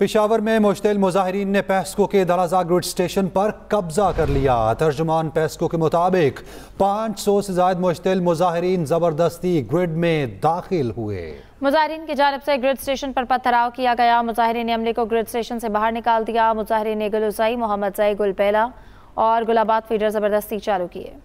पिशावर में मुश्तिल मुजाहरीन ने पैस्को के दराजा ग्रिड स्टेशन पर कब्जा कर लिया तर्जुमान पैस्को के मुताबिक पाँच सौ से ज्यादा मुश्तिल मुजाहरीन जबरदस्ती ग्रिड में दाखिल हुए मुजाहरीन की जानब से ग्रिड स्टेशन पर पथराव किया गया मुजाहरीन ने अमले को ग्रिड स्टेशन से बाहर निकाल दिया मुजाहरीन ने गुलसाई मोहम्मद जई गुलपहला और गुलाबाद फीडर जबरदस्ती चालू किए